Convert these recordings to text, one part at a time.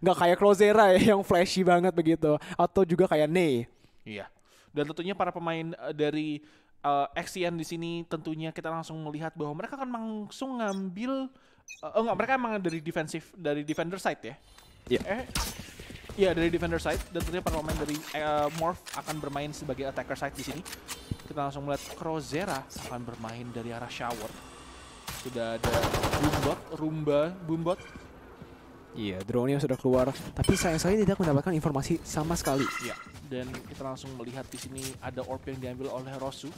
nggak kayak Crozera ya yang flashy banget begitu atau juga kayak Ney. Iya. Dan tentunya para pemain eh, dari uh, eh, XCN di sini tentunya kita langsung melihat bahwa mereka akan langsung ngambil uh, eh, enggak mereka emang dari defensive dari defender side ya. Iya. Yeah. Eh, Iya dari defender side dan tentunya para pemain dari uh, Morph akan bermain sebagai attacker side di sini. Kita langsung melihat Crozera akan bermain dari arah shower. Sudah ada Boombot, Rumba, Boombot Iya, drone-nya sudah keluar, tapi sayang sekali tidak mendapatkan informasi sama sekali. Iya, dan kita langsung melihat di sini ada orb yang diambil oleh Rosu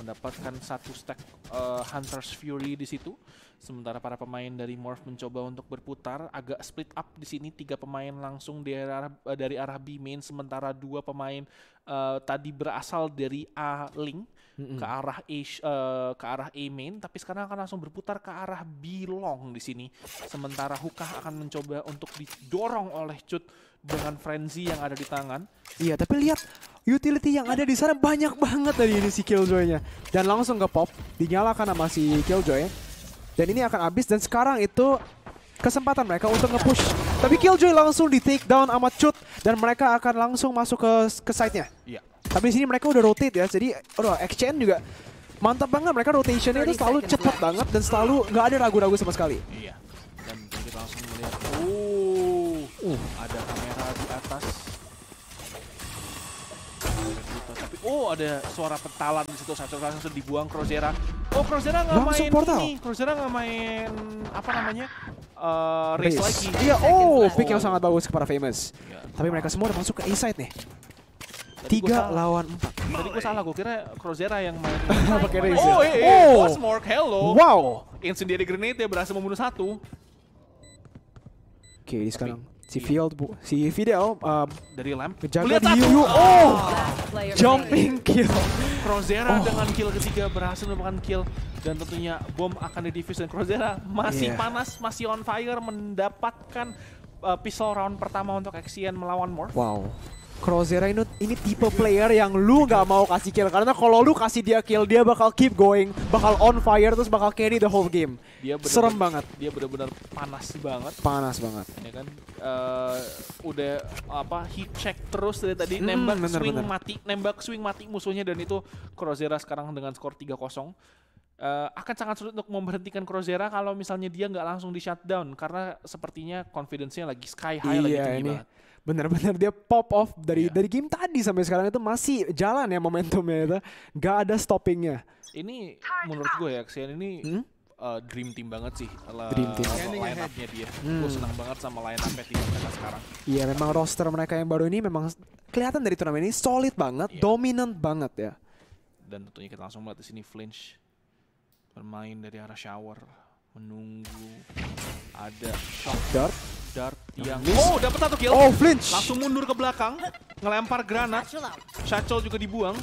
mendapatkan satu stack uh, Hunter's Fury di situ. Sementara para pemain dari Morph mencoba untuk berputar, agak split up di sini tiga pemain langsung dari arah eh, dari arah B main sementara dua pemain uh, tadi berasal dari A link mm-hmm. ke arah A, uh, eh, ke arah A main tapi sekarang akan langsung berputar ke arah B long di sini sementara Hukah akan mencoba untuk didorong oleh Cut dengan frenzy yang ada di tangan. Iya, tapi lihat utility yang ada di sana banyak banget dari ini si Killjoy-nya. Dan langsung ke pop, dinyalakan sama si Killjoy. Dan ini akan habis dan sekarang itu kesempatan mereka untuk nge-push. Tapi Killjoy langsung di take down amat Cut dan mereka akan langsung masuk ke ke side-nya. Iya. Tapi di sini mereka udah rotate ya. Jadi, aduh exchange juga mantap banget mereka rotationnya itu selalu cepat banget dan selalu nggak ada ragu-ragu sama sekali. Iya. Dan kita langsung melihat. Uh, uh. ada kamera di atas. Tapi oh ada suara petalan di situ satu langsung dibuang Crozera. Oh Crozera nggak main portal. ini. Crozera nggak main apa namanya? Uh, race, lagi. Iya, oh, pick yang sangat bagus kepada Famous. Iya. Tapi mereka semua udah masuk ke A side nih. Tiga lawan empat. Tadi gue salah, gue kira Crozera yang main. Pakai Oh, eh, eh. oh. Cosmork, hello. Wow. Incendiary Grenade ya berhasil membunuh satu. Oke, okay, sekarang iya. si Field, bu, si Fidel um, dari lamp jaga di Yuyu. Oh, ah. jumping kill. Crozera oh. dengan kill ketiga berhasil melakukan kill dan tentunya bom akan di diffuse dan Crozera masih yeah. panas, masih on fire mendapatkan uh, pistol round pertama untuk Axian melawan Morph. Wow. Crozera ini, ini tipe player yang lu nggak mau kasih kill karena kalau lu kasih dia kill dia bakal keep going, bakal on fire terus bakal carry the whole game. Dia bener Serem banget. Dia benar-benar panas banget. Panas banget. Ya kan uh, udah apa hit check terus dari tadi hmm, nembak bener, swing mati, nembak swing mati musuhnya dan itu Crozera sekarang dengan skor 3-0 uh, eh, akan sangat sulit untuk memberhentikan Crozera kalau misalnya dia nggak langsung di shutdown karena sepertinya confidence-nya lagi sky high iya, lagi tinggi ini. banget benar-benar dia pop off dari yeah. dari game tadi sampai sekarang itu masih jalan ya momentumnya itu gak ada stoppingnya ini menurut gue ya Xian ini hmm? uh, dream team banget sih ala dream team line up dia hmm. gue senang banget sama line up tim mereka sekarang iya memang roster mereka yang baru ini memang kelihatan dari turnamen ini solid banget yeah. dominan banget ya dan tentunya kita langsung melihat di sini flinch bermain dari arah shower menunggu ada shot dart dart yang... Oh, dapat satu kill. Oh, flinch. Langsung mundur ke belakang. Ngelempar granat. Satchel juga dibuang.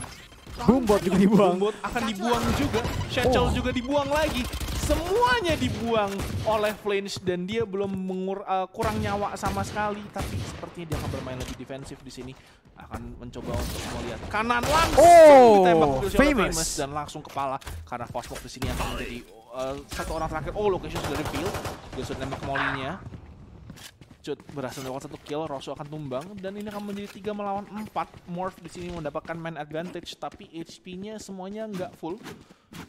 Boombot juga dibuang. Boombot akan dibuang juga. Satchel oh. juga dibuang lagi. Semuanya dibuang oleh Flinch dan dia belum mengur, uh, kurang nyawa sama sekali. Tapi sepertinya dia akan bermain lebih defensif di sini. Akan mencoba untuk melihat kanan langsung oh, ditembak famous. famous dan langsung kepala karena Cosmo di sini akan menjadi uh, satu orang terakhir. Oh, location sudah reveal. Dia sudah nembak molinya. Cut berhasil melakukan satu kill, Rosu akan tumbang dan ini akan menjadi 3 melawan 4. Morph di sini mendapatkan main advantage tapi HP-nya semuanya nggak full.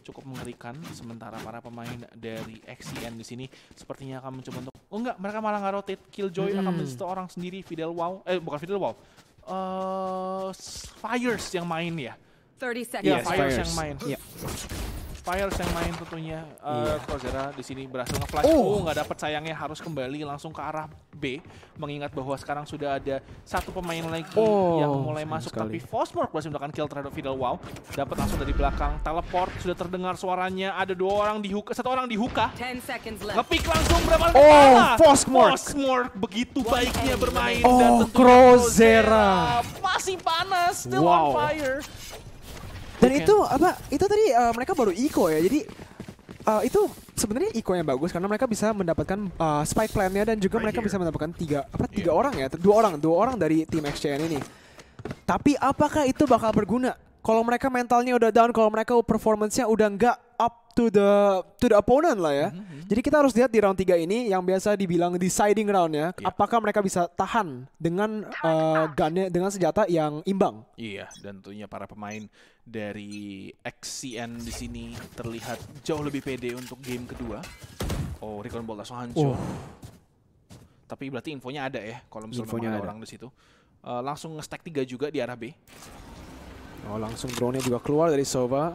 Cukup mengerikan sementara para pemain dari XCN di sini sepertinya akan mencoba untuk Oh enggak, mereka malah nggak rotate. Killjoy hmm. akan menjadi orang sendiri Fidel Wow. Eh bukan Fidel Wow. Uh, eh, Fires yang main ya. 30 seconds. Yeah, Fires, Fires yang main. Yeah. Spires yang main tentunya. Uh, eh, yeah. Iya. di sini berhasil ngeflash. Oh, oh nggak dapat sayangnya harus kembali langsung ke arah B. Mengingat bahwa sekarang sudah ada satu pemain lagi oh, yang mulai masuk. Sekali. Tapi Fosmork berhasil melakukan kill terhadap Fidel Wow. Dapat langsung dari belakang. Teleport sudah terdengar suaranya. Ada dua orang di hook, satu orang di hookah. Ngepick langsung berapa Oh, Fosmork. Fosmork begitu baiknya bermain. Oh, dan Crozera. Masih panas, still on fire. Dan iya. itu apa? Itu tadi uh, mereka baru Iko ya. Jadi uh, itu sebenarnya Iko yang bagus karena mereka bisa mendapatkan uh, spike plan-nya dan juga mereka iya. bisa mendapatkan tiga apa tiga yeah. orang ya, dua orang, dua orang dari tim XCN ini. Tapi apakah itu bakal berguna? Kalau mereka mentalnya udah down, kalau mereka performancenya udah enggak, up to the to the opponent lah ya. Mm-hmm. Jadi kita harus lihat di round 3 ini yang biasa dibilang deciding round ya, yeah. apakah mereka bisa tahan dengan uh, gunnya dengan senjata yang imbang. Iya, yeah, dan tentunya para pemain dari XCN di sini terlihat jauh lebih pede untuk game kedua. Oh, Recon Ball langsung hancur. Oh. Tapi berarti infonya ada ya, kalau misalnya ada orang di situ. Uh, langsung nge-stack 3 juga di arah B. Oh, langsung drone-nya juga keluar dari Sova.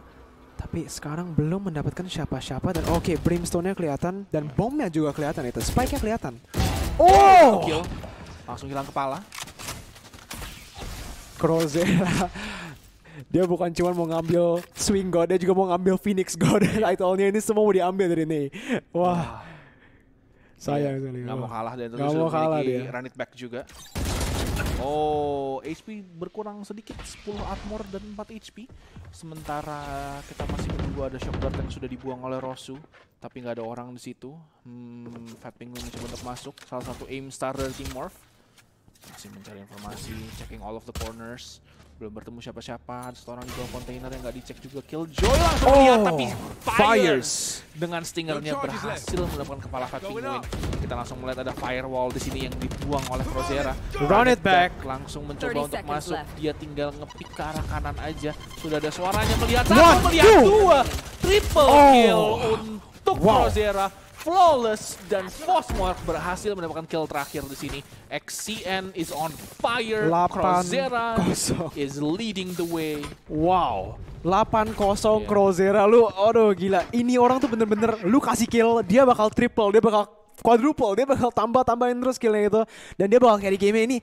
Tapi sekarang belum mendapatkan siapa-siapa dan oke okay, brimstone-nya kelihatan dan bomnya juga kelihatan itu. Spike-nya kelihatan. Oh! Kill. Langsung hilang kepala. Crozera. dia bukan cuma mau ngambil swing god, dia juga mau ngambil phoenix god. Title-nya ini semua mau diambil dari ini. Wah. Sayang iya. sekali. Gak mau kalah dan terus mau kalah dia. run it back juga. Oh, HP berkurang sedikit 10 armor dan 4 HP. Sementara kita masih menunggu ada shock dart yang sudah dibuang oleh Rosu, tapi nggak ada orang di situ. Hmm, Fat Penguin mencoba untuk masuk. Salah satu aim starter Team Morph. Masih mencari informasi, checking all of the corners belum bertemu siapa-siapa seorang di bawah kontainer yang nggak dicek juga Joy langsung oh, lihat tapi fires dengan stingernya berhasil melakukan kepala kaki. Penguin kita langsung melihat ada firewall di sini yang dibuang oleh Rosera. run it back langsung mencoba untuk masuk left. dia tinggal ngepik ke arah kanan aja sudah ada suaranya melihat satu melihat dua triple oh. kill untuk wow. Rosera flawless dan Fosmark berhasil mendapatkan kill terakhir di sini. XCN is on fire. Crozera is leading the way. Wow. 8-0 yeah. Crozera lu. Aduh gila. Ini orang tuh bener-bener lu kasih kill, dia bakal triple, dia bakal quadruple, dia bakal tambah-tambahin terus killnya itu dan dia bakal carry game ini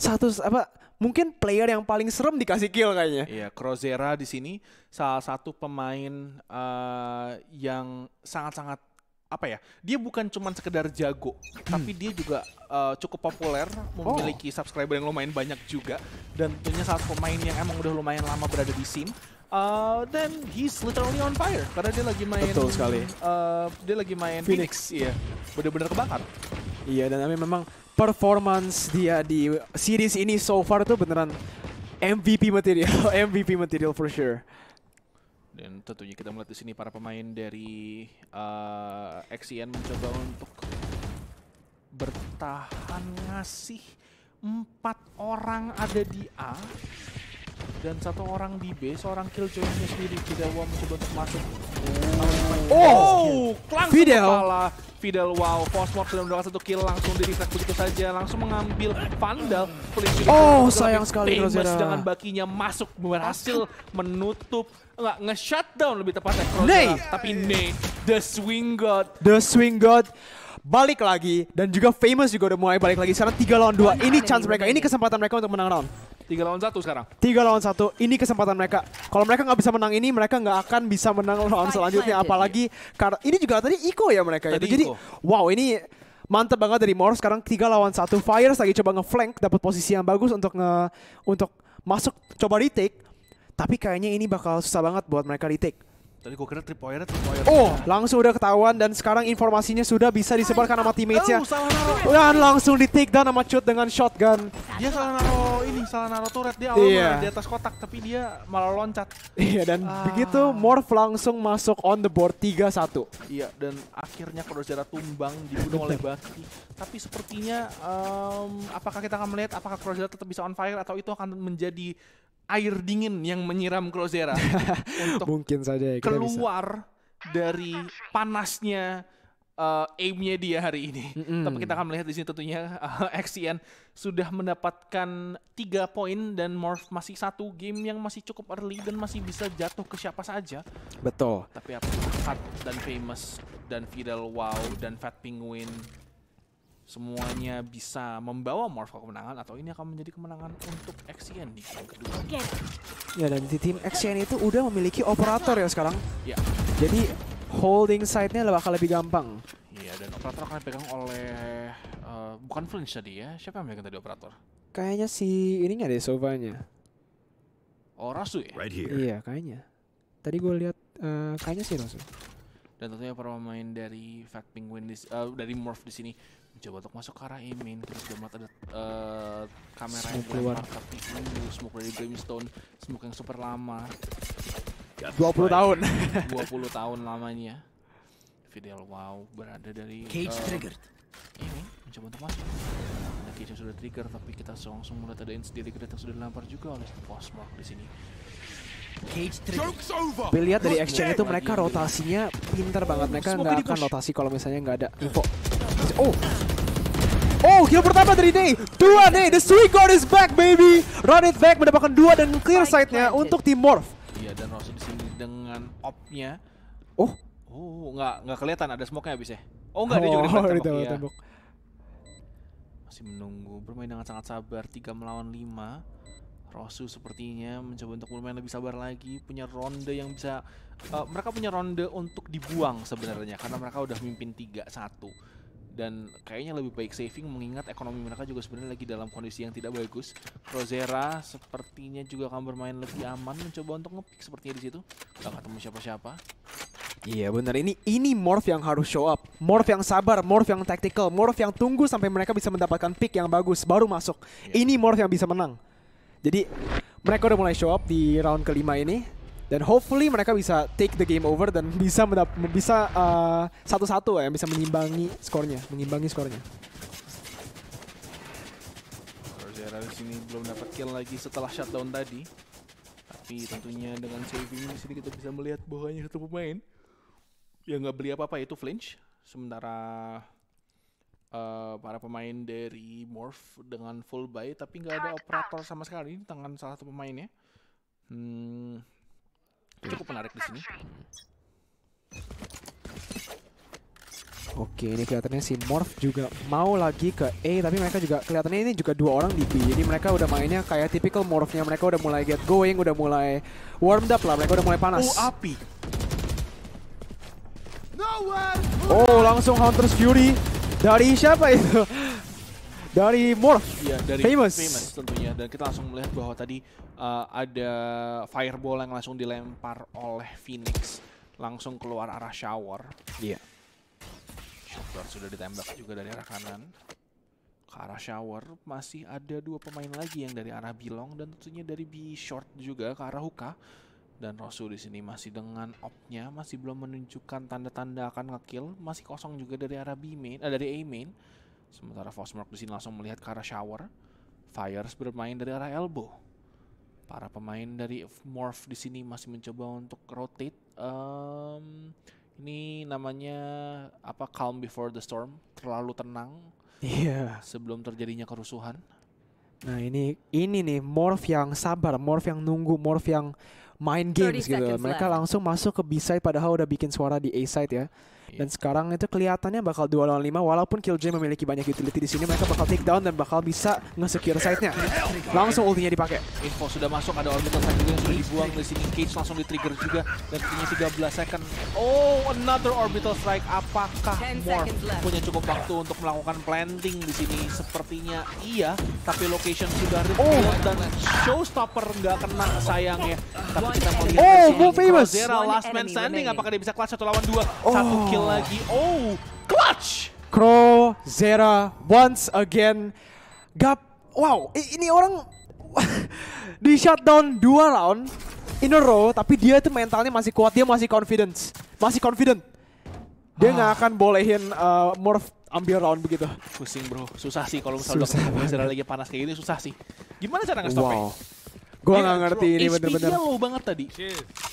satu apa mungkin player yang paling serem dikasih kill kayaknya. Iya, Crozera di sini salah satu pemain uh, yang sangat-sangat apa ya dia bukan cuman sekedar jago hmm. tapi dia juga uh, cukup populer memiliki oh. subscriber yang lumayan banyak juga dan tentunya saat pemain yang emang udah lumayan lama berada di sim uh, then he's literally on fire karena dia lagi main betul sekali uh, dia lagi main Phoenix, Phoenix iya bener-bener kebakar iya dan kami memang performance dia di series ini so far tuh beneran MVP material MVP material for sure dan tentunya kita melihat di sini para pemain dari uh, eh, XCN mencoba untuk bertahan ngasih empat orang ada di A dan satu orang di B, seorang kill joinnya sendiri mau mencoba untuk masuk. Oh, oh langsung Fidel. kepala Fidel wow, Fosmor sudah mendapatkan satu kill langsung di reflect begitu saja, langsung mengambil Vandal. Polisi oh, sayang sekali Rosera dengan bakinya masuk berhasil menutup nggak nge-shutdown lebih tepatnya Nay, Tapi Nay The Swing God. The Swing God balik lagi dan juga famous juga udah mulai balik lagi sekarang tiga lawan dua. ini chance mereka ini kesempatan mereka untuk menang round 3 lawan satu sekarang Tiga lawan satu, ini kesempatan mereka kalau mereka nggak bisa menang ini mereka nggak akan bisa menang round selanjutnya apalagi karena ini juga tadi Iko ya mereka ya. tadi jadi Iko. wow ini mantep banget dari Morse sekarang tiga lawan satu. Fires lagi coba ngeflank dapat posisi yang bagus untuk nge untuk masuk coba retake tapi kayaknya ini bakal susah banget buat mereka di take. Tadi gue kira trip wire, Oh, langsung udah ketahuan dan sekarang informasinya sudah bisa disebarkan sama teammates-nya. Oh, dan langsung di take down sama Cut dengan shotgun. Dia salah naro ini, salah naro turret dia awal yeah. di atas kotak tapi dia malah loncat. Iya yeah, dan ah. begitu Morph langsung masuk on the board 3-1. Iya dan akhirnya Kodozera tumbang dibunuh oleh Baki. Tapi sepertinya um, apakah kita akan melihat apakah Kodozera tetap bisa on fire atau itu akan menjadi air dingin yang menyiram Crozera untuk mungkin saja ya, keluar bisa. dari panasnya uh, aimnya dia hari ini. Mm-hmm. Tapi kita akan melihat di sini tentunya uh, eh, Xian sudah mendapatkan tiga poin dan Morph masih satu game yang masih cukup early dan masih bisa jatuh ke siapa saja. Betul. Tapi apa Cut dan Famous dan Fidel Wow dan Fat Penguin semuanya bisa membawa Morph ke kemenangan atau ini akan menjadi kemenangan untuk Xian di game kedua. Ya dan di tim XCN itu udah memiliki operator ya sekarang. Ya. Jadi holding side-nya bakal lebih gampang. Iya dan operator akan pegang oleh uh, bukan Flinch tadi ya. Siapa yang pegang tadi operator? Kayaknya si ininya deh sovanya. Oh Rasu ya? Right here. Iya kayaknya. Tadi gue lihat uh, kayaknya si Rasu. Dan tentunya para pemain dari Fat Penguin uh, dari Morph di sini coba untuk masuk ke arah Imin kita sudah melihat ada uh, kamera yang keluar tapi ini smoke dari Brimstone smoke yang super lama 20 tahun 20 tahun lamanya Fidel wow berada dari Cage uh, triggered ini mencoba untuk masuk ada Cage sudah trigger tapi kita langsung melihat ada instant yang sudah dilempar juga oleh Postmark di sini Cage Trigger lihat dari exchange itu mereka rotasinya pintar banget. Mereka nggak akan rotasi kalau misalnya nggak ada info. Oh. Oh, kill pertama dari Day. Dua nih, The Sweet God is back, baby. Run it back mendapatkan dua dan clear side-nya untuk tim Morph. Iya, dan Rosso di sini dengan op-nya. Oh. Oh, nggak nggak kelihatan ada smoke-nya abis ya. Oh, nggak dia juga oh, di Oh, tembok. Masih menunggu, bermain dengan sangat sabar. Tiga melawan lima. Rosu sepertinya mencoba untuk bermain lebih sabar lagi, punya ronde yang bisa uh, mereka punya ronde untuk dibuang sebenarnya karena mereka udah mimpin tiga satu dan kayaknya lebih baik saving mengingat ekonomi mereka juga sebenarnya lagi dalam kondisi yang tidak bagus. Rosera sepertinya juga akan bermain lebih aman mencoba untuk ngepick sepertinya di situ. Gak ketemu siapa-siapa. Iya benar ini ini morph yang harus show up. Morph yang sabar, morph yang tactical, morph yang tunggu sampai mereka bisa mendapatkan pick yang bagus baru masuk. Iya. Ini morph yang bisa menang. Jadi mereka udah mulai show up di round kelima ini dan hopefully mereka bisa take the game over dan bisa mendap bisa uh, satu-satu uh, ya bisa mengimbangi skornya, mengimbangi skornya. Rojera di sini belum dapat kill lagi setelah shutdown tadi. Tapi tentunya dengan saving di sini kita bisa melihat bahwa hanya satu pemain yang nggak beli apa-apa itu flinch. Sementara uh, para pemain dari Morph dengan full buy tapi nggak ada operator sama sekali di tangan salah satu pemainnya. Hmm, cukup menarik di sini. Oke, ini kelihatannya si Morph juga mau lagi ke A, tapi mereka juga kelihatannya ini juga dua orang di B. Jadi mereka udah mainnya kayak typical Morphnya, mereka udah mulai get going, udah mulai warm up lah, mereka udah mulai panas. Oh, api. Oh, langsung Hunter's Fury dari siapa itu? dari Morph. Iya, dari Famous. Famous tentunya. Dan kita langsung melihat bahwa tadi uh, ada fireball yang langsung dilempar oleh Phoenix. Langsung keluar arah shower. Iya. Shower sudah ditembak juga dari arah kanan. Ke arah shower masih ada dua pemain lagi yang dari arah Bilong dan tentunya dari B short juga ke arah Huka. Dan Rosu di sini masih dengan opnya, masih belum menunjukkan tanda-tanda akan ngekill, masih kosong juga dari arah B main, eh, dari A main Sementara Fosmark di sini langsung melihat ke arah shower. Fires bermain dari arah elbow. Para pemain dari Morph di sini masih mencoba untuk rotate. Um, ini namanya apa? Calm before the storm. Terlalu tenang. Iya. Yeah. Sebelum terjadinya kerusuhan. Nah ini ini nih morph yang sabar, morph yang nunggu, morph yang main games gitu. Mereka left. langsung masuk ke B side padahal udah bikin suara di A side ya. Dan sekarang itu kelihatannya bakal 2 lawan 5 walaupun Killjoy memiliki banyak utility di sini mereka bakal take down dan bakal bisa nge-secure side-nya. Langsung ultinya dipakai. Info sudah masuk ada orbital side juga dibuang di sini. Cage langsung di-trigger juga. Dan punya 13 second. Oh, another orbital strike. Apakah Morph punya cukup waktu untuk melakukan planting di sini? Sepertinya iya, tapi location sudah rebuild oh. dan showstopper nggak kena sayang ya. Tapi kita mau lihat oh, go famous. Zera last man standing. Apakah dia bisa clutch satu lawan dua? Oh. Satu kill lagi. Oh, clutch! Crow, Zera, once again. Gap, wow, ini orang di shutdown dua round in a row, tapi dia itu mentalnya masih kuat, dia masih confidence, masih confident. Dia nggak ah. akan bolehin uh, morph ambil round begitu. Pusing bro, susah sih kalau misalnya udah lagi panas kayak gini susah sih. Gimana cara ya? nggak stopnya Wow. Gua nggak ngerti ini bener-bener. HP dia low banget tadi.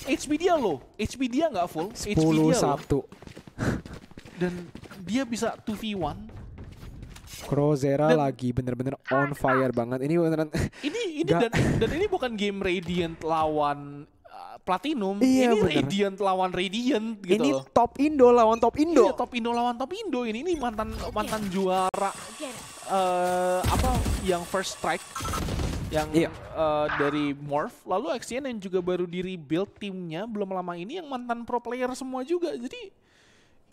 HP dia low, HP dia nggak full, 10, HP dia Dan dia bisa 2v1 Crozera dan, lagi bener-bener on fire banget. Ini beneran ini ini dan, dan ini bukan game Radiant lawan eh, Platinum. Iya, ini bener. Radiant lawan Radiant gitu. Ini top Indo lawan top Indo. Iya, top Indo lawan top Indo. Ini ini mantan mantan juara uh, apa yang first strike yang iya. uh, dari Morph lalu XN yang juga baru di rebuild timnya belum lama ini yang mantan pro player semua juga. Jadi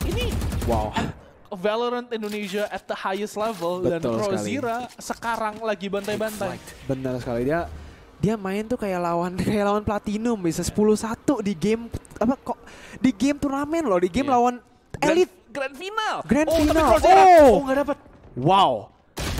ini wow. Valorant Indonesia at the highest level Betul dan Rozira sekali. sekarang lagi bantai-bantai. Benar sekali dia dia main tuh kayak lawan kayak lawan Platinum bisa 10-1 di game apa kok di game turnamen loh di game yeah. lawan Elite Grand Final. Grand oh, Final. Tapi oh, oh nggak dapat. Wow.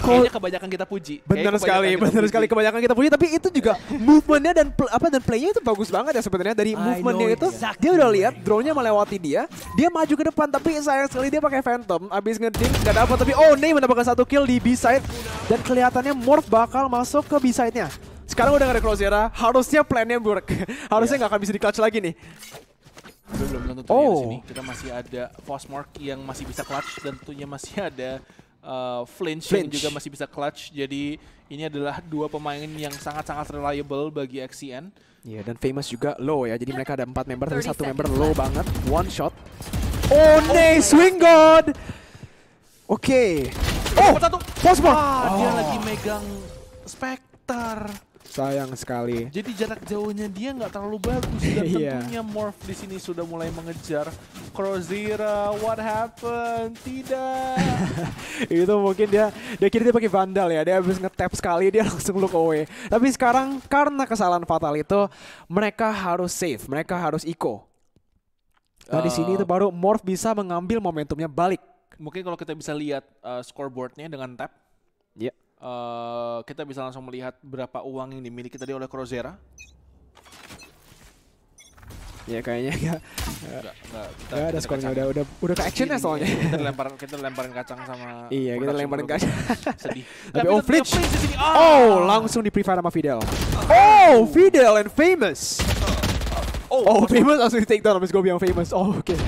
Kayaknya kebanyakan kita puji. Benar sekali, benar sekali kebanyakan kita puji. Tapi itu juga movementnya dan apa dan playnya itu bagus banget ya sebenarnya dari movementnya itu. Exactly. Dia udah lihat drone-nya melewati dia, dia maju ke depan. Tapi sayang sekali dia pakai Phantom, abis ngeding nggak dapat. Tapi oh nih mendapatkan satu kill di B side dan kelihatannya Morph bakal masuk ke B side-nya. Sekarang udah gak ada Crosshair, harusnya plannya work. harusnya iya. nggak yeah. akan bisa di clutch lagi nih. Belum, belum nonton ya oh. di sini. Kita masih ada mark yang masih bisa clutch dan tentunya masih ada uh, flinch, flinch juga masih bisa clutch. Jadi ini adalah dua pemain yang sangat-sangat reliable bagi XCN. Iya dan famous juga low ya. Jadi mereka ada empat member tapi satu member low banget. One shot. Oh, oh swing god. Oke. Okay. Oh, satu. Ah, oh, oh. dia lagi megang Spectre sayang sekali. Jadi jarak jauhnya dia nggak terlalu bagus dan yeah. tentunya Morph di sini sudah mulai mengejar Crozira. What happened? Tidak. itu mungkin dia dia kira dia pakai vandal ya. Dia habis ngetap sekali dia langsung look away. Tapi sekarang karena kesalahan fatal itu mereka harus save, mereka harus eco. Nah, uh, di sini eh. itu baru Morph bisa mengambil momentumnya balik. Mungkin kalau kita bisa lihat uh, scoreboardnya dengan tap. Ya. Yeah. Uh, kita bisa langsung melihat berapa uang yang dimiliki tadi oleh Crozera. Ya kayaknya ya. Enggak, enggak. ada skornya udah udah udah ke actionnya soalnya. Iya, kita lempar kita lemparin kacang sama Iya, kita lemparin kacang. Sedih. Tapi, Tapi oh flinch. Oh, langsung di prefire sama Fidel. Oh, Fidel and famous. Oh, oh famous langsung di take down sama Gobi yang famous. Oh, oke. Okay.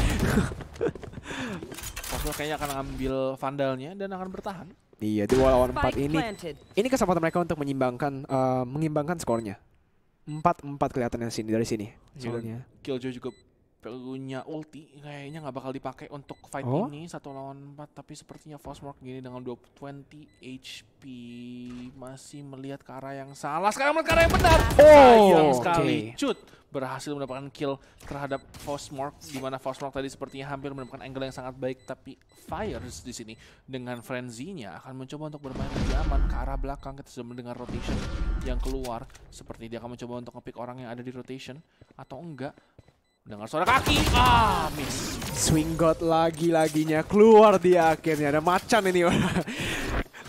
kayaknya akan ngambil vandalnya dan akan bertahan. Iya, dua lawan empat ini. Ini kesempatan mereka untuk menyimbangkan, uh, mengimbangkan skornya. Empat empat kelihatan yang sini dari sini. Iya, Soalnya. Killjoy juga punya ulti kayaknya nggak bakal dipakai untuk fight oh? ini satu lawan empat tapi sepertinya Fosmark gini dengan 20 HP masih melihat ke arah yang salah sekarang melihat ke arah yang benar oh, sayang sekali okay. cut berhasil mendapatkan kill terhadap Fosmark di mana Fosmark tadi sepertinya hampir mendapatkan angle yang sangat baik tapi Fires di sini dengan frenzinya akan mencoba untuk bermain lebih aman ke arah belakang kita sudah mendengar rotation yang keluar seperti dia akan mencoba untuk ngepick orang yang ada di rotation atau enggak Dengar suara kaki. Ah, miss. Swing God lagi-laginya keluar dia akhirnya. Ada macan ini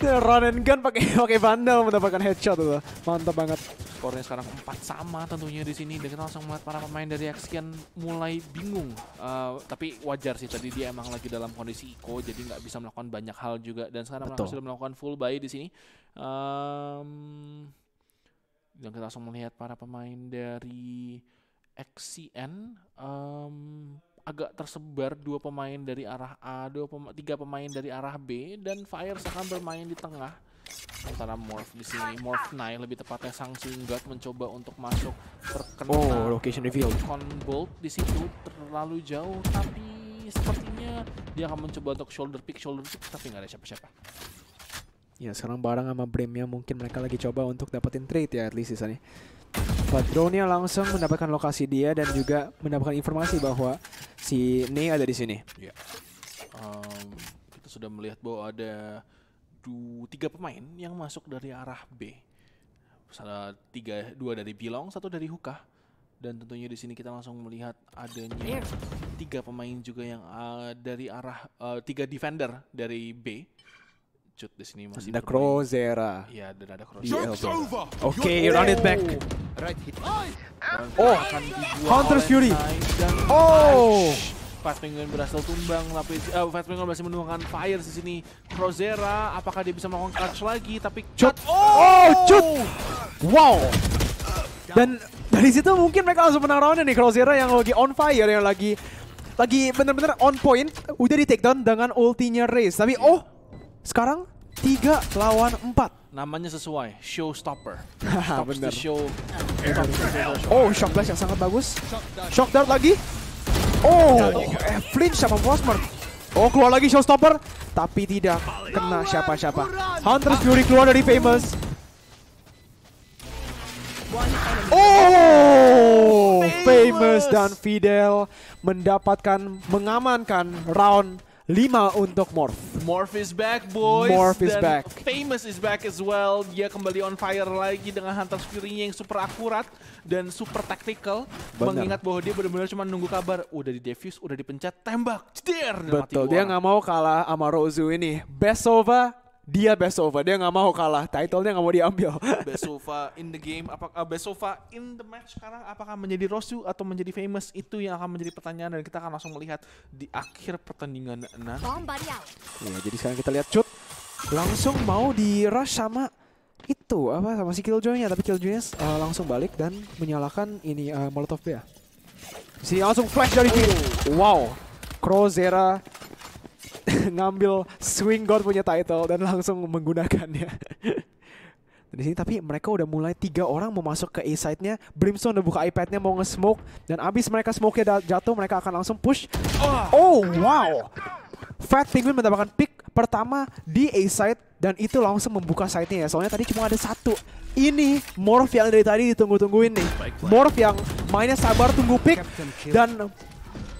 The Run and gun pakai pakai bandel mendapatkan headshot tuh. Mantap banget. Skornya sekarang empat sama tentunya di sini. Dan kita langsung melihat para pemain dari Axian mulai bingung. Uh, tapi wajar sih tadi dia emang lagi dalam kondisi eco, jadi nggak bisa melakukan banyak hal juga. Dan sekarang Betul. sudah melakukan full buy di sini. Um, dan kita langsung melihat para pemain dari XCN um, agak tersebar dua pemain dari arah A, dua pema tiga pemain dari arah B, dan Fire akan bermain di tengah. antara Morph di sini, Morph naik lebih tepatnya Sang Singgat mencoba untuk masuk terkena oh, location reveal. Conbolt di situ terlalu jauh, tapi sepertinya dia akan mencoba untuk shoulder pick, shoulder pick, tapi nggak ada siapa-siapa. Ya sekarang barang sama Brimnya mungkin mereka lagi coba untuk dapetin trade ya at least di sana. Padronia langsung mendapatkan lokasi dia dan juga mendapatkan informasi bahwa si Ne ada di sini. Ya. Um, kita sudah melihat bahwa ada dua, tiga pemain yang masuk dari arah B. Salah tiga, dua dari Bilong, satu dari Huka, Dan tentunya di sini kita langsung melihat adanya iya. tiga pemain juga yang uh, dari arah uh, tiga defender dari B cut di sini masih ada Crozera. Iya, dan ada Crozera. Oke, okay, run it back. Right hit. Oh, Counter Fury. oh. Fast Penguin berhasil tumbang, tapi uh, eh, Fast Penguin masih menuangkan fire di sini. Crozera, apakah dia bisa melakukan clutch lagi? Tapi cut. Oh, oh cut. Wow. Dan dari situ mungkin mereka langsung menang roundnya nih Crozera yang lagi on fire, yang lagi lagi benar-benar on point udah di take down dengan ultinya race tapi oh sekarang 3 lawan 4. Namanya sesuai, Showstopper. Ah, Benar. Show... Oh, shock blast yang sangat bagus. Shock dart lagi. Oh, eh, flinch sama Frostmark. Oh, keluar lagi Showstopper. Tapi tidak kena siapa-siapa. Hunter's Fury keluar dari Famous. Oh, Famous dan Fidel mendapatkan, mengamankan round 5 untuk Morph. Morph is back, boys. Morph is Dan back. Famous is back as well. Dia kembali on fire lagi dengan Hunter fury yang super akurat dan super tactical. Bener. Mengingat bahwa dia benar-benar cuma nunggu kabar. Udah di defuse, udah dipencet, tembak. Cedir! Betul, dia nggak mau kalah sama Rozu ini. Best Sova dia best sofa dia nggak mau kalah titlenya nggak mau diambil best sofa in the game apakah eh, best sofa in the match sekarang apakah menjadi Rosu atau menjadi famous itu yang akan menjadi pertanyaan dan kita akan langsung melihat di akhir pertandingan nah ya jadi sekarang kita lihat cut. langsung mau di rush sama itu apa sama si Killjoy-nya tapi Killjoy-nya uh, langsung balik dan menyalakan ini uh, Molotov ya sini langsung flash dari Vini. Oh. Wow. Crozera ngambil swing God punya title dan langsung menggunakannya. di sini tapi mereka udah mulai tiga orang mau masuk ke A side-nya. Brimstone udah buka iPad-nya mau nge-smoke dan abis mereka smoke-nya jatuh mereka akan langsung push. Oh, wow. Fat Penguin mendapatkan pick pertama di A side dan itu langsung membuka side-nya ya. Soalnya tadi cuma ada satu. Ini Morph yang dari tadi ditunggu-tungguin nih. Morph yang mainnya sabar tunggu pick dan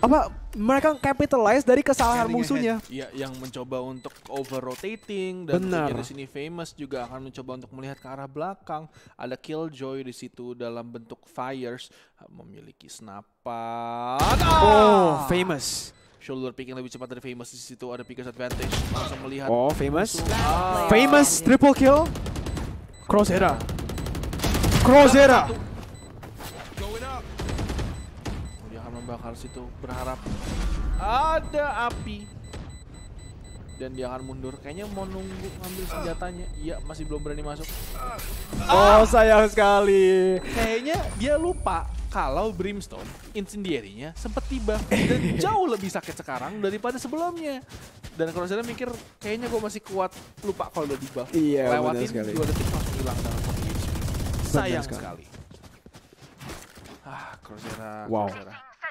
apa mereka capitalize dari kesalahan musuhnya. Iya, yang mencoba untuk over rotating dan Bener. di sini famous juga akan mencoba untuk melihat ke arah belakang. Ada killjoy di situ dalam bentuk fires memiliki senapan. Ah! Oh, famous. Shoulder picking lebih cepat dari Famous di situ ada Pickers advantage. Langsung melihat. Oh, Famous. Ah. Famous triple kill. Crosshair. Crosshair. bakar situ berharap ada api dan dia akan mundur. Kayaknya mau nunggu ngambil senjatanya. Iya, masih belum berani masuk. Oh, sayang sekali. Kayaknya dia lupa kalau Brimstone incendiary-nya sempat tiba dan jauh lebih sakit sekarang daripada sebelumnya. Dan kalau saya mikir kayaknya gue masih kuat lupa kalau udah dibuff. Iya, Lewatin sekali. detik langsung hilang dalam Sayang sekali. sekali. Ah, wow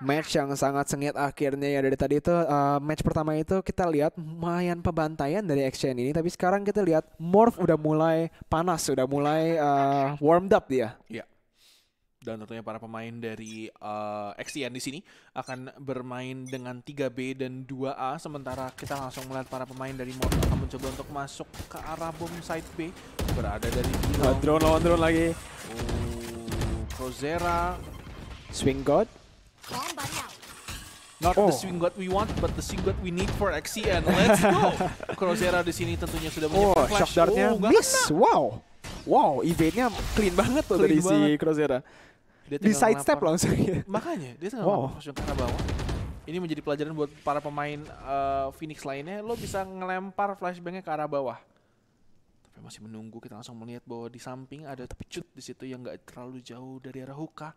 match yang sangat sengit akhirnya ya dari tadi itu uh, match pertama itu kita lihat lumayan pembantaian dari Exchange ini tapi sekarang kita lihat Morph udah mulai panas udah mulai uh, warmed up dia. Ya. Dan tentunya para pemain dari uh, eh, XTN di sini akan bermain dengan 3B dan 2A sementara kita langsung melihat para pemain dari Morph akan mencoba untuk masuk ke arah bom side B berada dari drone lawan drone lagi. Uh, oh, Crozera Swing God Not oh. the swing that we want, but the swing that we need for and Let's go. Crozera di sini tentunya sudah punya oh, flash. Shock oh, miss. Kena. Wow. Wow, eventnya clean banget tuh clean dari banget. si Crozera. Dia di side step langsung. Iya. Makanya dia tinggal wow. langsung ke bawah. Ini menjadi pelajaran buat para pemain uh, Phoenix lainnya. Lo bisa ngelempar flashbangnya ke arah bawah. Tapi masih menunggu. Kita langsung melihat bahwa di samping ada cut di situ yang nggak terlalu jauh dari arah Huka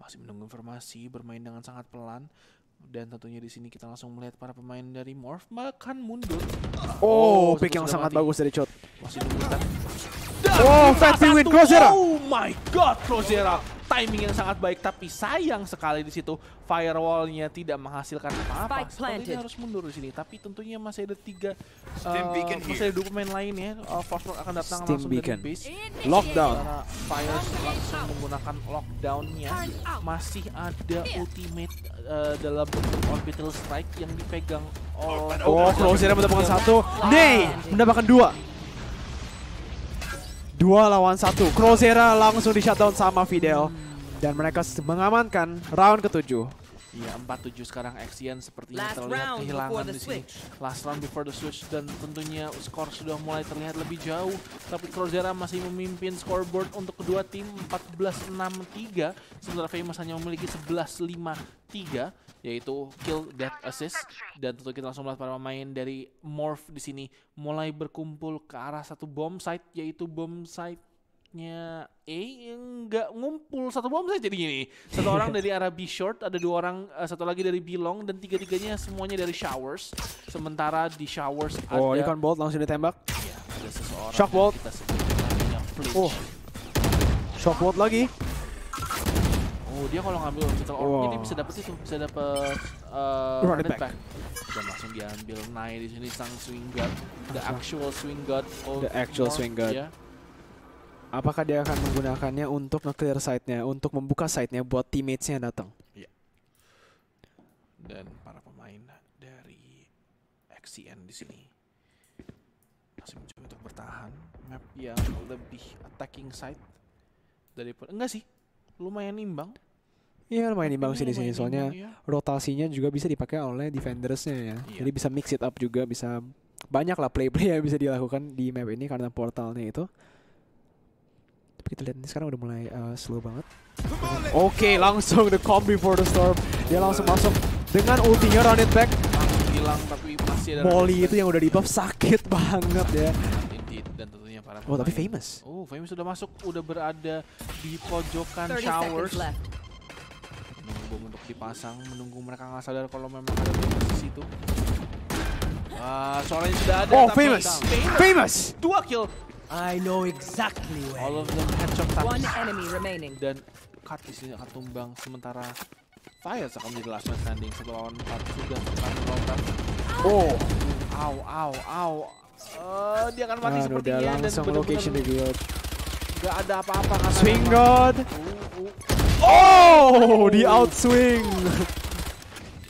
masih menunggu informasi, bermain dengan sangat pelan. Dan tentunya di sini kita langsung melihat para pemain dari Morph bahkan mundur. Oh, oh pick yang sangat mati. bagus dari Chot. Masih menunggu Oh, fighting with Crozera. Oh my god, Crozera. Timing yang sangat baik, tapi sayang sekali di situ firewallnya tidak menghasilkan apa-apa. Sepertinya harus mundur di sini, tapi tentunya masih ada tiga, uh, masih ada dokumen lainnya. Uh, eh, Force akan datang Steam langsung beacon. dari base. Lockdown. Fire langsung menggunakan lockdownnya. Masih ada ultimate uh, dalam bentuk orbital strike yang dipegang oleh. Oh, Crozera mendapatkan satu, Ney mendapatkan dua. Dua lawan satu. Crozera langsung di shutdown sama Fidel. Dan mereka mengamankan round ketujuh. Iya, 47 sekarang Axian sepertinya Last terlihat kehilangan di sini. Last round before the switch dan tentunya skor sudah mulai terlihat lebih jauh. Tapi Crozera masih memimpin scoreboard untuk kedua tim 14-6-3. Sementara Famous hanya memiliki 11-5-3 yaitu kill death assist dan tentu kita langsung melihat para pemain dari Morph di sini mulai berkumpul ke arah satu bomb site yaitu bomb site anaknya eh, A nggak ngumpul satu bom saja jadi gini. Satu orang dari arah B short, ada dua orang uh, satu lagi dari bilong dan tiga-tiganya semuanya dari showers. Sementara di showers oh, ada Oh, ikan bolt langsung ditembak. ya, Shock bolt. Oh. Shock bolt lagi. Oh, dia kalau ngambil kita orang ini bisa dapat sih bisa dapat uh, eh, running back. back. Dan langsung diambil naik di sini sang swing god, the actual swing god the actual swing god. Yeah apakah dia akan menggunakannya untuk nge site nya untuk membuka site nya buat teammates-nya datang. Iya. Dan para pemain dari XCN di sini masih mencoba untuk bertahan map yang lebih attacking side daripada enggak sih lumayan imbang Iya lumayan imbang sih di sini soalnya ya. rotasinya juga bisa dipakai oleh defendersnya ya. Iya. Jadi bisa mix it up juga bisa banyak lah play play yang bisa dilakukan di map ini karena portalnya itu. Kita lihat ini sekarang udah mulai uh, slow banget. Oke, okay, langsung the combi for the storm. Dia langsung masuk dengan ultinya run it back. Hilang tapi masih ada. Molly itu yang udah di buff sakit banget ya. Oh, tapi famous. Oh, famous sudah masuk, udah berada di pojokan showers. Menunggu bom untuk dipasang, menunggu mereka nggak sadar kalau memang ada di situ. itu. Ah, suaranya sudah ada. Oh, famous. famous. Famous. Dua kill. I know exactly where. All of them headshot up. One enemy remaining. Dan cut di sini akan tumbang sementara Fire akan menjadi last man standing satu lawan empat sudah terkena lompat. Oh, aw, aw, aw. Eh, dia akan mati seperti sepertinya udah langsung dan location di juga. Gak ada apa-apa Swing god. Oh, oh, di oh. outswing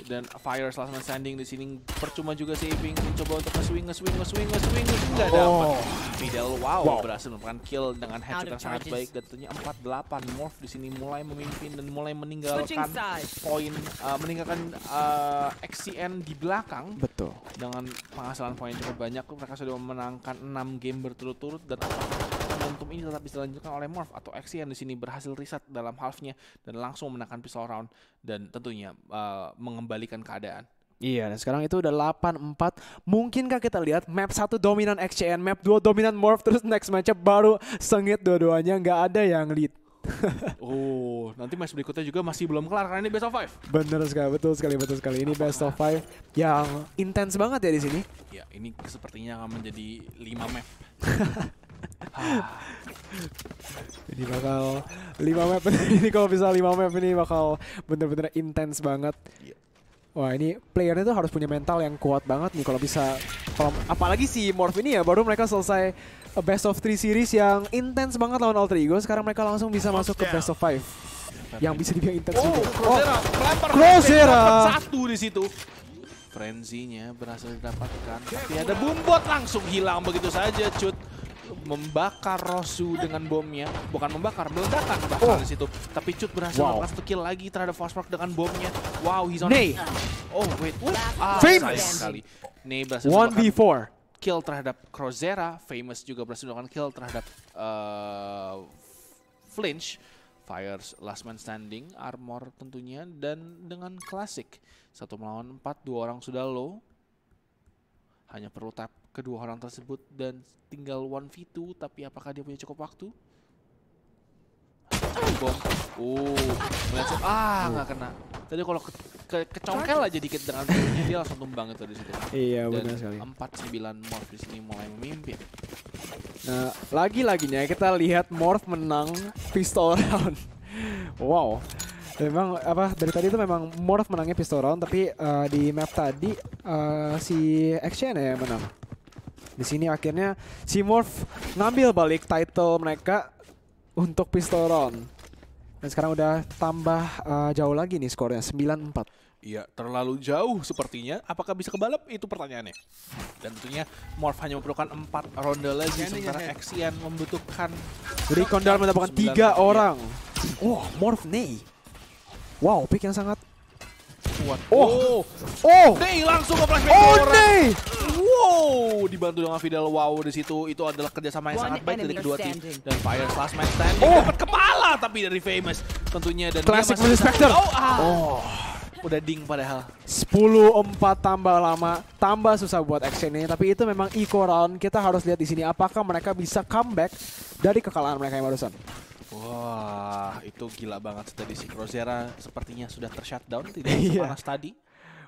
dan Fire slash standing di sini percuma juga saving mencoba untuk nge-swing nge-swing nge-swing nge-swing nggak oh. dapat. middle wow, wow, berhasil melakukan kill dengan headshot yang sangat baik dan tentunya 48 Morph di sini mulai memimpin dan mulai meninggalkan poin uh, meninggalkan uh, XCN di belakang. Betul. Dengan penghasilan poin cukup banyak mereka sudah memenangkan enam game berturut-turut dan momentum ini tetap bisa dilanjutkan oleh Morph atau Axie yang di sini berhasil riset dalam halfnya dan langsung menekan pistol round dan tentunya uh, mengembalikan keadaan. Iya, dan sekarang itu udah 8-4. Mungkinkah kita lihat map 1 dominan XCN, map 2 dominan Morph, terus next match baru sengit dua-duanya, nggak ada yang lead. oh, nanti match berikutnya juga masih belum kelar karena ini best of five. Bener sekali, betul sekali, betul sekali. Ini best of five yang intens banget ya di sini. Ya, ini sepertinya akan menjadi 5 map. Ah. ini bakal 5 map ini kalau bisa 5 map ini bakal bener-bener intens banget. Iya. Wah ini playernya tuh harus punya mental yang kuat banget nih kalau bisa. kalo, apalagi si Morph ini ya baru mereka selesai best of 3 series yang intens banget lawan Alter Ego. Sekarang mereka langsung bisa masuk ke ya. best of 5 yang bisa dibilang intens. Oh, Crozera, oh. Crozera. satu di situ. Frenzinya berhasil didapatkan, tapi ada boombot langsung hilang begitu saja, cut membakar Rosu dengan bomnya. Bukan membakar, meledakan bahkan oh. di situ. Tapi Cut berhasil wow. melakukan kill lagi terhadap Forsmark dengan bomnya. Wow, he's on Nih. Oh, wait. What? Ah, Famous. sekali. Nay berhasil One v 4 Kill terhadap Crozera. Famous juga berhasil melakukan kill terhadap uh, Flinch. Fires last man standing, armor tentunya, dan dengan klasik. Satu melawan empat, dua orang sudah low. Hanya perlu tap kedua orang tersebut dan tinggal 1v2 tapi apakah dia punya cukup waktu? Ah, bom. Oh, melihat Ah, oh. nggak oh. kena. Tadi kalau ke, ke, kecongkel aja dikit dengan dia langsung tumbang itu di situ. Iya, benar sekali. 49 Morph di sini mulai memimpin. Nah, lagi-lagi kita lihat Morph menang pistol round. wow. Memang apa dari tadi itu memang Morph menangnya pistol round tapi uh, di map tadi uh, si Action ya yang menang. Di sini akhirnya si Morph ngambil balik title mereka untuk pistol round. Dan sekarang udah tambah uh, jauh lagi nih skornya 9-4. Iya, terlalu jauh sepertinya. Apakah bisa kebalap? Itu pertanyaannya. Dan tentunya Morph hanya memerlukan 4 ronde lagi, iya, iya, sementara iya. Xian membutuhkan... Recon dalam mendapatkan 3 orang. Wah, wow, Morph nih. Wow, pick yang sangat kuat. Oh. Oh. oh. langsung ke flashback Oh, orang. Day. Wow, dibantu dengan Fidel Wow di situ. Itu adalah kerjasama yang sangat baik dari kedua tim. Dan Fire Slash Man Standing oh. dapat kepala tapi dari Famous tentunya dan Classic versus Specter. Oh. Ah. oh. Udah ding padahal. 10-4 tambah lama, tambah susah buat action ini. Tapi itu memang eco round. Kita harus lihat di sini apakah mereka bisa comeback dari kekalahan mereka yang barusan. Wah, itu gila banget tadi si Crozera sepertinya sudah tershutdown tidak iya. sepanas tadi.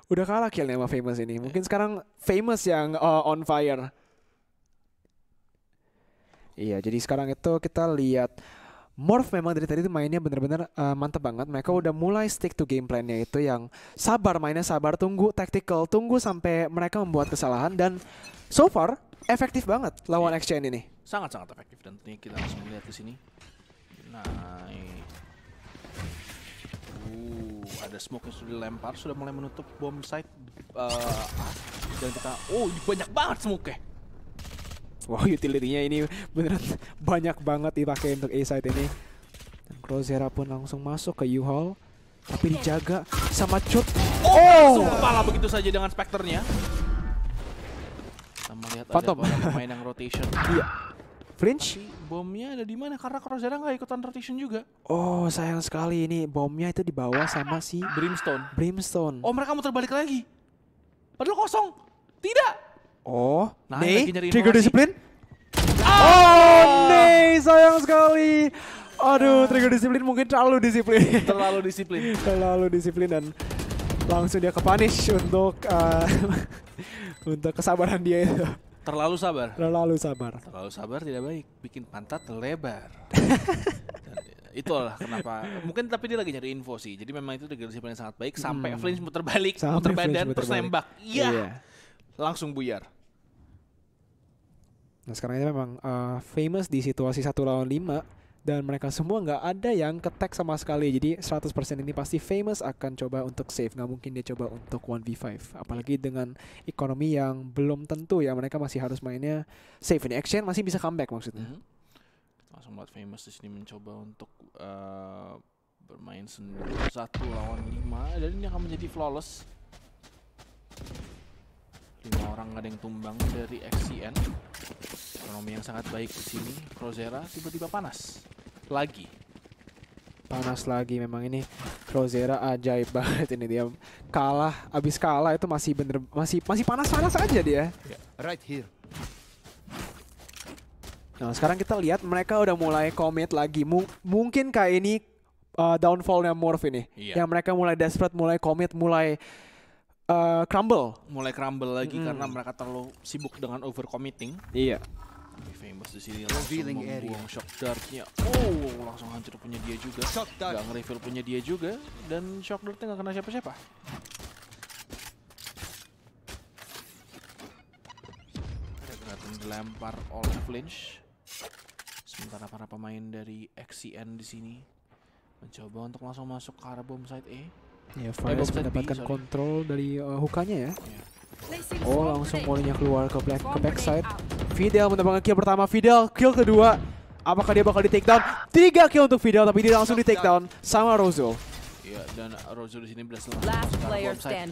Udah kalah killnya sama Famous ini. Mungkin sekarang Famous yang uh, on fire. Iya, jadi sekarang itu kita lihat Morph memang dari tadi itu mainnya bener-bener uh, mantep banget. Mereka udah mulai stick to game plan-nya itu yang sabar mainnya sabar, tunggu tactical, tunggu sampai mereka membuat kesalahan dan so far efektif banget lawan Exchange iya. ini. Sangat-sangat efektif dan tentunya kita harus melihat di sini nah, Uh, ada smoke yang sudah dilempar, sudah mulai menutup bom site. Uh, dan kita, oh banyak banget smoke-nya. Wow, utility-nya ini beneran banyak banget dipakai untuk A-site ini. Dan Crozera pun langsung masuk ke U-Haul. Tapi dijaga sama Cut. Oh, oh. kepala begitu saja dengan spekternya. Kita melihat Phantom. ada pemain yang rotation. Iya. Fringe? Bomnya ada di mana? Karena Crozera nggak ikutan rotation juga. Oh, sayang sekali ini bomnya itu dibawa sama si Brimstone. Brimstone. Oh, mereka mau terbalik lagi. Padahal kosong. Tidak. Oh, nah, Nih. trigger disiplin. Ah! Oh, nih, sayang sekali. Aduh, ah. trigger disiplin mungkin terlalu disiplin. Terlalu disiplin. terlalu disiplin dan langsung dia ke punish untuk uh, untuk kesabaran dia itu. Terlalu sabar. Terlalu sabar. Terlalu sabar tidak baik, bikin pantat lebar. lah kenapa mungkin tapi dia lagi nyari info sih jadi memang itu degresi yang sangat baik sampai hmm. Flinch muter balik sampai muter badan terus nembak iya. iya langsung buyar nah sekarang ini memang uh, famous di situasi satu lawan lima dan mereka semua nggak ada yang ketek sama sekali jadi 100% ini pasti famous akan coba untuk save nggak mungkin dia coba untuk 1v5 apalagi dengan ekonomi yang belum tentu ya mereka masih harus mainnya save ini action masih bisa comeback maksudnya mm -hmm. langsung buat famous di sini mencoba untuk uh, bermain sendiri satu lawan lima dan ini akan menjadi flawless lima orang ada yang tumbang dari XCN ekonomi yang sangat baik di sini Crozera tiba-tiba panas lagi. Panas lagi memang ini Crozera ajaib banget ini dia kalah abis kalah itu masih bener masih masih panas-panas aja dia. Ya, right here. Nah, sekarang kita lihat mereka udah mulai commit lagi. M mungkin kayak ini uh, downfallnya Morph ini. Yeah. Yang mereka mulai desperate, mulai commit, mulai uh, crumble. Mulai crumble lagi mm. karena mereka terlalu sibuk dengan overcommitting. Iya. Yeah. Famous di sini langsung membuang shock dartnya. Oh, langsung hancur punya dia juga. Gak nge-reveal punya dia juga dan shock dartnya nggak kena siapa-siapa. Ada gerakan dilempar oleh Flinch. Sementara para pemain dari XCN di sini mencoba untuk langsung masuk ke arah bom site A Ya, eh, Fires eh, mendapatkan B, kontrol dari uh, eh, hukanya ya. Yeah. Oh, langsung molinya keluar ke, black, ke backside. Fidel mendapatkan kill pertama Fidel, kill kedua. Apakah dia bakal di take down? Tiga kill untuk Fidel tapi dia langsung di take down sama Rozo. Ya, dan Rozo di sini berhasil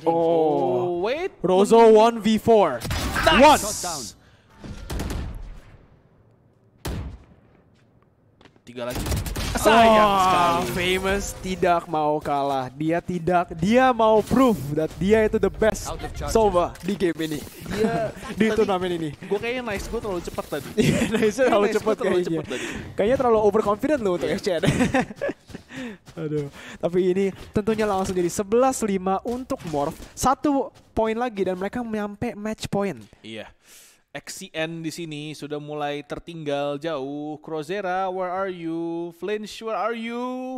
oh. oh, wait. Rozo 1v4. Nice. Tiga lagi. Sayang oh, sekali. Famous tidak mau kalah. Dia tidak, dia mau proof that dia itu the best Sova di game ini. Dia di turnamen ini. Gue kayaknya nice gue terlalu cepat tadi. Iya, nice terlalu nice cepat kayaknya. Cepet tadi. Kayaknya terlalu overconfident loh untuk iya. FCN. Aduh, tapi ini tentunya langsung jadi 11-5 untuk Morph. Satu poin lagi dan mereka nyampe match point. Iya. Yeah. XCN di sini sudah mulai tertinggal jauh. Crozera, where are you? Flinch, where are you?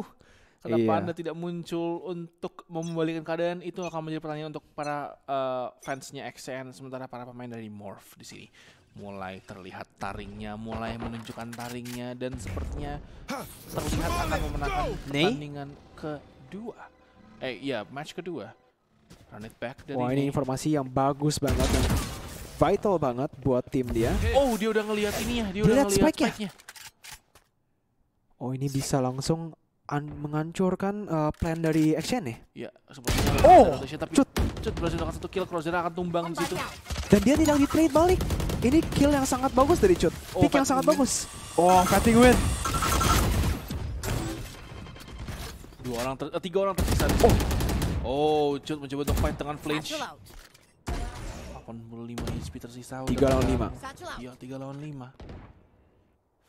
Kenapa iya. Anda tidak muncul untuk membalikan keadaan? Itu akan menjadi pertanyaan untuk para uh, fansnya XCN sementara para pemain dari Morph di sini mulai terlihat taringnya, mulai menunjukkan taringnya dan sepertinya terlihat akan memenangkan pertandingan kedua. Eh iya, match kedua. Run it back dari Wah, ini informasi yang bagus banget dan vital banget buat tim dia. Oh, dia udah ngelihat ini ya, dia, dia udah ngelihat spike-nya. Spike, oh, ini bisa langsung menghancurkan uh, plan dari action ya? Iya, sepertinya. Oh, tapi cut. Cut berhasil dapat satu kill, Crozer akan tumbang di situ. Dan dia tidak di-trade balik. Ini kill yang sangat bagus dari Cut. Oh, Pick yang sangat win. bagus. Oh, cutting win. Dua orang, ter eh, tiga orang tersisa. Oh. Oh, Cut mencoba untuk fight dengan flinch. 85 HP tersisa. 3 lawan 5. Iya, 3 lawan 5.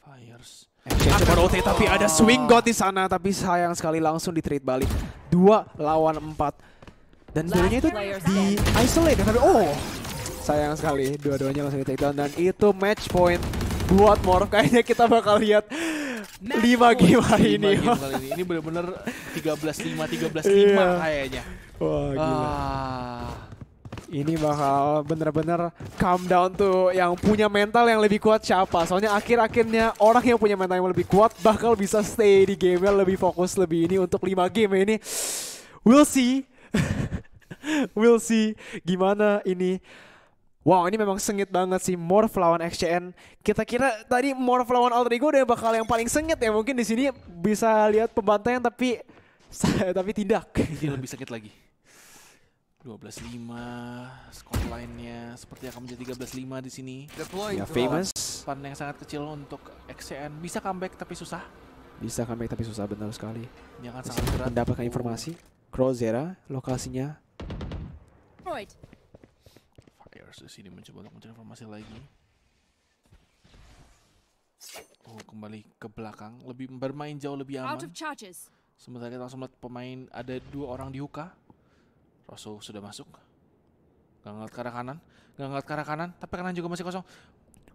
Fires. FC coba rotate tapi ada swing god di sana tapi sayang sekali langsung ditreat balik. 2 lawan 4. Dan dulunya itu di isolate tapi oh sayang sekali dua-duanya langsung di take down dan itu match point buat Morph kayaknya kita bakal lihat 5 game hari ini. Game kali ini ini benar-benar 13-5 13-5 kayaknya. Wah, gila. Ah ini bakal bener-bener calm down tuh yang punya mental yang lebih kuat siapa. Soalnya akhir-akhirnya orang yang punya mental yang lebih kuat bakal bisa stay di game lebih fokus lebih ini untuk 5 game ini. We'll see. we'll see gimana ini. Wow, ini memang sengit banget sih Morph lawan XCN. Kita kira tadi Morph lawan Alter Ego udah bakal yang paling sengit ya. Mungkin di sini bisa lihat pembantaian tapi tapi tidak. Ini lebih sengit lagi. 12.5 score line nya seperti akan menjadi 13.5 di sini. Ya, famous. Pan yang sangat kecil untuk XCN bisa comeback tapi susah. Bisa comeback tapi susah benar sekali. Ini akan sangat berat. Mendapatkan informasi. Crozera lokasinya. Right. Fires di sini mencoba untuk mencari informasi lagi. Oh, kembali ke belakang, lebih bermain jauh lebih aman. Sementara kita langsung melihat pemain ada dua orang di hookah. Rosso sudah masuk. Gak ngeliat ke arah kanan. Gak ngeliat ke arah kanan. Tapi kanan juga masih kosong.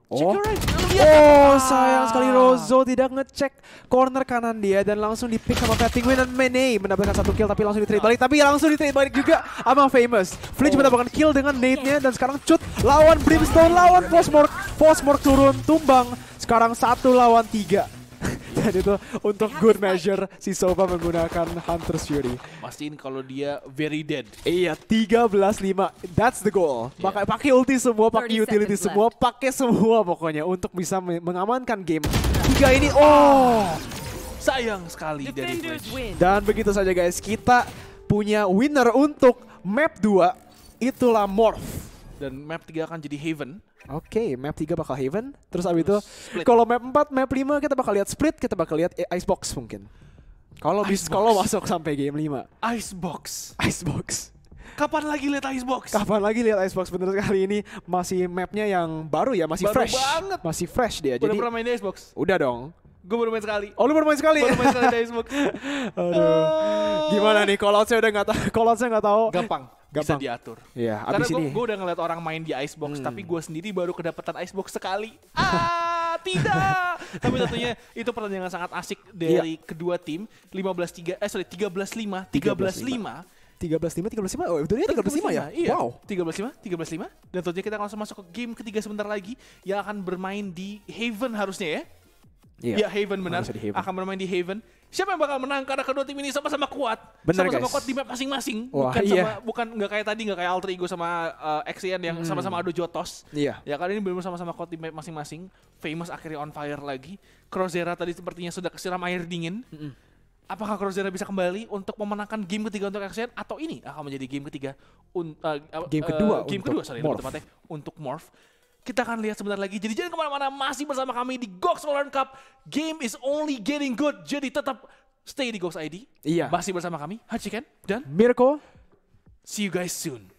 Oh, oh sayang sekali Rozo tidak ngecek corner kanan dia dan langsung di pick sama Petting Win dan Mene mendapatkan satu kill tapi langsung di trade iya. balik tapi langsung di trade balik juga sama Famous. Flinch oh. mendapatkan kill dengan nade-nya dan sekarang cut lawan Brimstone lawan Postmork. Postmork turun tumbang sekarang satu lawan tiga. Dan itu untuk good measure si Sova menggunakan Hunter's Fury. Pastiin kalau dia very dead. Iya, tiga belas lima. That's the goal. Iya. Pakai yeah. pakai ulti semua, pakai utility semua, pakai semua pokoknya untuk bisa mengamankan game. Tiga ini oh. Sayang sekali dari Flash. Dan begitu saja guys, kita punya winner untuk map 2 itulah Morph. Dan map 3 akan jadi Haven. Oke, okay, map 3 bakal Haven. Terus abis itu kalau map 4, map 5 kita bakal lihat split, kita bakal lihat Icebox mungkin. Kalau bis kalau masuk sampai game 5. Icebox. Icebox. Kapan lagi lihat Icebox? Kapan lagi lihat Icebox bener sekali ini masih mapnya yang baru ya, masih baru fresh. banget. Masih fresh dia. Udah Jadi pernah main Icebox? Udah dong. Gue baru main sekali. Oh lu baru main sekali? Baru main sekali di Icebox. Aduh. Oh. Gimana nih? Kalau saya udah nggak tahu. Kalau saya nggak tahu. Gampang Gampang. bisa diatur. Iya, abis Karena gue udah ngeliat orang main di icebox, hmm. tapi gue sendiri baru kedapetan icebox sekali. Ah, tidak. tapi tentunya itu pertandingan sangat asik dari iya. kedua tim. 15-3, eh sorry, 13-5, 13-5 13 5 13 5 oh itu dia tiga ya iya. wow 13 5 13 5 dan tentunya kita langsung masuk ke game ketiga sebentar lagi yang akan bermain di Haven harusnya ya Iya, ya, Haven benar. Haven. Akan bermain di Haven. Siapa yang bakal menang karena kedua tim ini sama-sama kuat. Sama-sama kuat di map masing-masing. Bukan iya. sama bukan nggak kayak tadi nggak kayak Alter Ego sama uh, yang hmm. sama-sama hmm. adu jotos. Iya. Ya kali ini belum sama-sama kuat di map masing-masing. Famous akhirnya on fire lagi. Crozera tadi sepertinya sudah kesiram air dingin. Mm -mm. Apakah Crozera bisa kembali untuk memenangkan game ketiga untuk XN atau ini akan menjadi game ketiga un, uh, uh, game eh, kedua uh, game kedua sorry morph. untuk Morph kita akan lihat sebentar lagi. Jadi jangan kemana-mana, masih bersama kami di Gox World Cup. Game is only getting good. Jadi tetap stay di Gox ID. Iya. Masih bersama kami, Hachiken dan Mirko. See you guys soon.